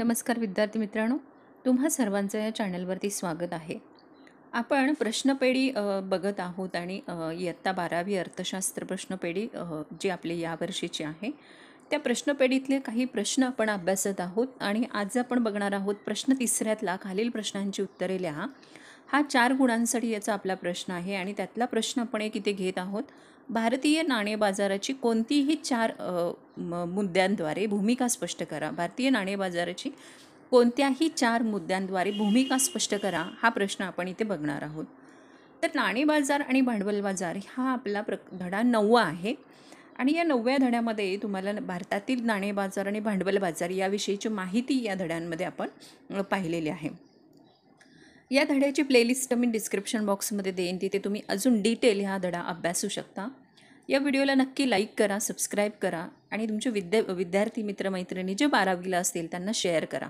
नमस्कार विद्यार्थी मित्रांनो तुम्हा सर्वांचं या चॅनलवरती स्वागत आहे आपण प्रश्नपेढी बघत आहोत आणि इयत्ता बारावी अर्थशास्त्र प्रश्नपेढी जी आपली यावर्षीची आहे त्या प्रश्नपेढीतले काही प्रश्न आपण अभ्यासत आहोत आणि आज आपण बघणार आहोत प्रश्न तिसऱ्यातला खालील प्रश्नांची उत्तरे लिहा हा चार गुणांसाठी याचा आपला प्रश्न आहे आणि त्यातला प्रश्न आपण एक इथे घेत आहोत भारतीय नाणे बाजाराची कोणतीही चार मुद्द्यांद्वारे भूमिका स्पष्ट करा भारतीय नाणे बाजाराची कोणत्याही चार मुद्द्यांद्वारे भूमिका स्पष्ट करा हा प्रश्न आपण इथे बघणार आहोत तर नाणे बाजार आणि भांडवल बाजार हा आपला प्र धडा नववा आहे आणि या नवव्या धड्यामध्ये तुम्हाला भारतातील नाणे बाजार आणि भांडवल बाजार याविषयीची माहिती या धड्यांमध्ये आपण पाहिलेली आहे या धड्याची प्लेलिस्ट मी डिस्क्रिप्शन बॉक्समध्ये देईन तिथे तुम्ही अजून डिटेल ह्या धडा अभ्यासू शकता या व्हिडिओला नक्की लाईक करा सबस्क्राईब करा आणि तुमच्या विद्या विद्यार्थी मित्रमैत्रिणी जे बारावीला असतील त्यांना शेअर करा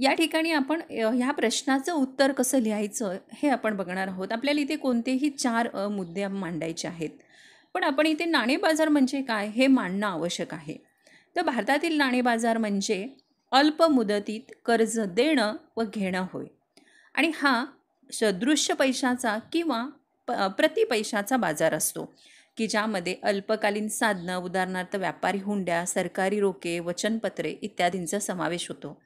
या ठिकाणी आपण ह्या प्रश्नाचं उत्तर कसं लिहायचं हे आपण बघणार आहोत आपल्याला इथे कोणतेही चार मुद्दे मांडायचे आहेत पण आपण इथे नाणे बाजार म्हणजे काय हे मांडणं आवश्यक आहे तर भारतातील नाणे बाजार म्हणजे अल्प मुदतीत कर्ज देणं व घेणं होय आणि हा सदृश्य पैशाचा किंवा प प्रति पैशाचा बाजार असतो की ज्यामध्ये अल्पकालीन साधनं उदाहरणार्थ व्यापारी हुंड्या सरकारी रोखे वचनपत्रे इत्यादींचा समावेश होतो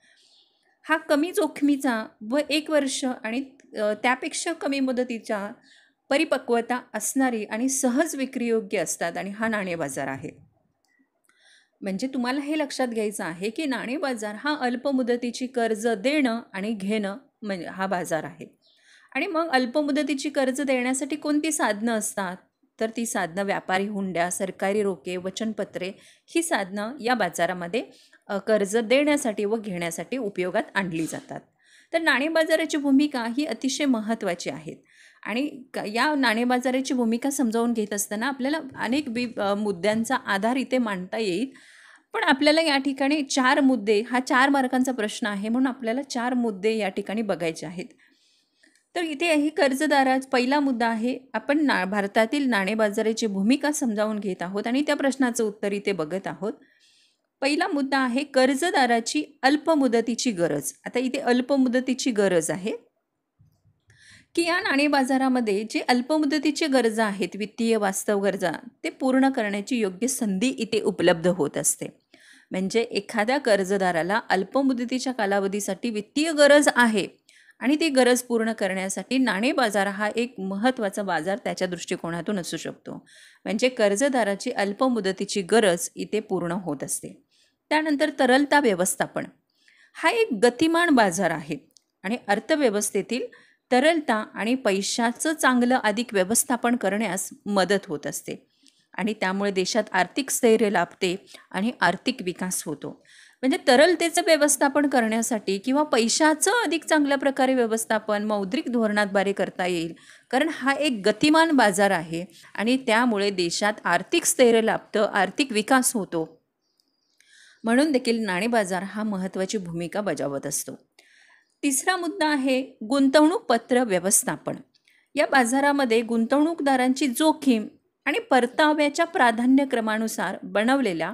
हा कमी जोखमीचा व एक वर्ष आणि त्यापेक्षा कमी मुदतीच्या परिपक्वता असणारी आणि सहज विक्रीयोग्य असतात आणि हा नाणे बाजार आहे म्हणजे तुम्हाला हे लक्षात घ्यायचं आहे की नाणे बाजार हा अल्प मुदतीची कर्ज देणं आणि घेणं म्हणजे हा बाजार आहे आणि मग अल्पमुदतीची कर्ज देण्यासाठी कोणती साधनं असतात तर ती साधनं व्यापारी हुंड्या सरकारी रोखे वचनपत्रे ही साधनं या बाजारामध्ये कर्ज देण्यासाठी व घेण्यासाठी उपयोगात आणली जातात तर नाणेबाजाराची भूमिका ही अतिशय महत्त्वाची आहे आणि या नाणेबाजाराची भूमिका समजावून घेत असताना आपल्याला अनेक वि मुद्द्यांचा आधार इथे मांडता येईल पण आपल्याला या ठिकाणी चार मुद्दे हा चार मार्कांचा प्रश्न आहे म्हणून आपल्याला चार मुद्दे या ठिकाणी बघायचे आहेत तर इथे ही कर्जदाराच पहिला मुद्दा आहे आपण ना भारतातील नाणेबाजाराची भूमिका समजावून घेत आहोत आणि त्या प्रश्नाचं उत्तर इथे बघत आहोत पहिला मुद्दा आहे कर्जदाराची अल्पमुदतीची गरज आता इथे अल्पमुदतीची गरज आहे की या नाणेबाजारामध्ये जे अल्पमुदतीचे गरजा आहेत वित्तीय वास्तव गरजा ते पूर्ण करण्याची योग्य संधी इथे उपलब्ध होत असते म्हणजे एखाद्या कर्जदाराला अल्पमुदतीच्या कालावधीसाठी वित्तीय गरज आहे आणि ती गरज पूर्ण करण्यासाठी नाणे बाजार हा एक महत्त्वाचा बाजार त्याच्या दृष्टिकोनातून असू शकतो म्हणजे कर्जदाराची अल्पमुदतीची गरज इथे पूर्ण होत असते त्यानंतर तरलता व्यवस्थापन हा एक गतिमान बाजार आहे आणि अर्थव्यवस्थेतील तरलता आणि पैशाचं चांगलं अधिक व्यवस्थापन करण्यास मदत होत असते आणि त्यामुळे देशात आर्थिक स्थैर्य लाभते आणि आर्थिक विकास होतो म्हणजे तरलतेचं व्यवस्थापन करण्यासाठी किंवा पैशाचं अधिक चांगल्या प्रकारे व्यवस्थापन मौद्रिक धोरणाद्वारे करता येईल कारण हा एक गतिमान बाजार आहे आणि त्यामुळे देशात आर्थिक स्थैर्य लाभतं आर्थिक विकास होतो म्हणून देखील नाणे बाजार हा महत्त्वाची भूमिका बजावत असतो तिसरा मुद्दा आहे गुंतवणूक पत्र व्यवस्थापन या बाजारामध्ये गुंतवणूकदारांची जोखीम आणि परताव्याच्या प्राधान्यक्रमानुसार बनवलेल्या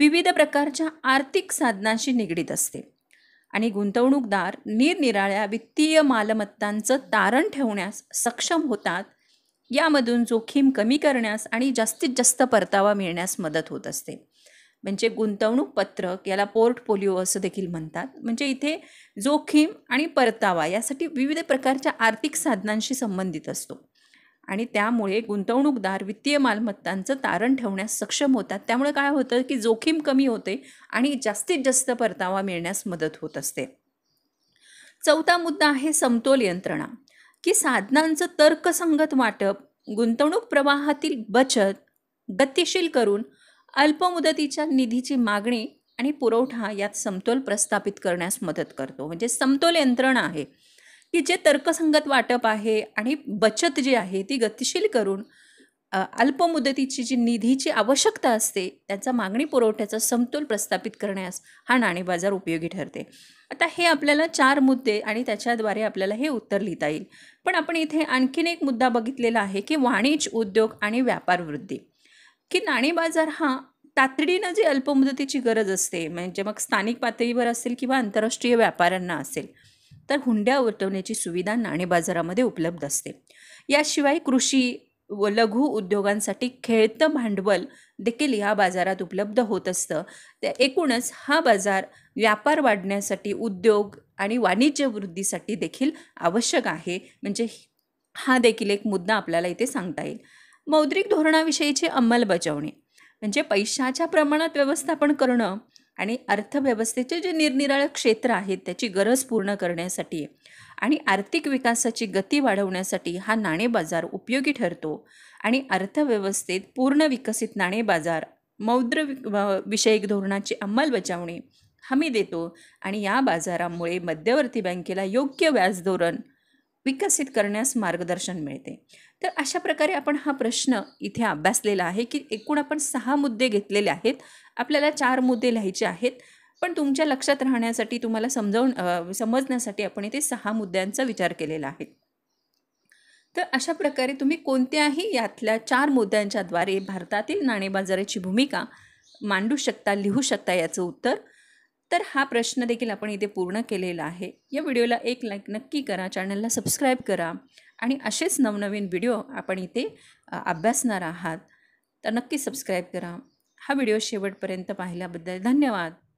विविध प्रकारच्या आर्थिक साधनांशी निगडीत असते आणि गुंतवणूकदार निरनिराळ्या वित्तीय मालमत्तांचं तारण ठेवण्यास सक्षम होतात यामधून जोखीम कमी करण्यास आणि जास्तीत जास्त परतावा मिळण्यास मदत होत असते म्हणजे गुंतवणूक पत्रक याला पोर्टफोलिओ असं देखील म्हणतात म्हणजे इथे जोखीम आणि परतावा यासाठी विविध प्रकारच्या आर्थिक साधनांशी संबंधित असतो आणि त्यामुळे गुंतवणूकदार वित्तीय मालमत्तांचं तारण ठेवण्यास सक्षम होतात त्यामुळे काय होतं की जोखीम कमी होते आणि जास्तीत जास्त परतावा मिळण्यास मदत होत असते चौथा मुद्दा आहे समतोल यंत्रणा की साधनांचं तर्कसंगत वाटप गुंतवणूक प्रवाहातील बचत गतिशील करून अल्पमुदतीच्या निधीची मागणी आणि पुरवठा यात समतोल प्रस्थापित करण्यास मदत करतो म्हणजे समतोल यंत्रणा आहे की जे तर्कसंगत वाटप आहे आणि बचत जी आहे ती गतिशील करून अल्पमुदतीची जी निधीची आवश्यकता असते त्याचा मागणी पुरवठ्याचा समतोल प्रस्थापित करण्यास हा नाणेबाजार उपयोगी ठरते आता हे आपल्याला चार मुद्दे आणि त्याच्याद्वारे आपल्याला हे उत्तर लिहिता येईल पण आपण इथे आणखीन एक मुद्दा बघितलेला आहे की वाणिज्य उद्योग आणि व्यापार वृद्धी की नाणेबाजार हा तातडीनं जी अल्पमुदतीची गरज असते म्हणजे मग स्थानिक पातळीवर असेल किंवा आंतरराष्ट्रीय व्यापाऱ्यांना असेल तर हुंड्या वर्तवण्याची सुविधा नाणे बाजारामध्ये उपलब्ध असते याशिवाय कृषी व लघु उद्योगांसाठी खेळतं भांडवल देखील ह्या बाजारात उपलब्ध होत असतं त्या एकूणच हा बाजार व्यापार वाढण्यासाठी उद्योग आणि वाणिज्य वृद्धीसाठी देखील आवश्यक आहे म्हणजे हा देखील एक मुद्दा आपल्याला इथे सांगता येईल मौद्रिक धोरणाविषयीची अंमलबजावणी म्हणजे पैशाच्या प्रमाणात व्यवस्थापन करणं आणि अर्थव्यवस्थेचे जे निरनिराळे क्षेत्र आहेत त्याची गरज पूर्ण करण्यासाठी आणि आर्थिक विकासाची गती वाढवण्यासाठी हा नाणे बाजार उपयोगी ठरतो आणि अर्थव्यवस्थेत पूर्ण विकसित नाणे बाजार मौद्र विषयक धोरणाची अंमलबजावणी हमी देतो आणि या बाजारामुळे मध्यवर्ती बँकेला योग्य व्याज धोरण विकसित करण्यास मार्गदर्शन मिळते तर अशा प्रकारे आपण हा प्रश्न इथे अभ्यासलेला आहे की एकूण आपण सहा मुद्दे घेतलेले आहेत आपल्याला चार मुद्दे लिहायचे आहेत पण तुमच्या लक्षात राहण्यासाठी तुम्हाला समजावून समजण्यासाठी आपण इथे सहा मुद्द्यांचा विचार केलेला आहे तर अशा प्रकारे तुम्ही कोणत्याही यातल्या चार मुद्द्यांच्याद्वारे भारतातील नाणेबाजाराची भूमिका मांडू शकता लिहू शकता याचं उत्तर तर हा प्रश्न देखील आपण इथे पूर्ण केलेला आहे या व्हिडिओला एक लाईक नक्की करा चॅनलला सबस्क्राईब करा आणि असेच नवनवीन व्हिडिओ आपण इथे अभ्यासणार आहात तर नक्की सबस्क्राईब करा हा व्हिडिओ शेवटपर्यंत पाहिल्याबद्दल धन्यवाद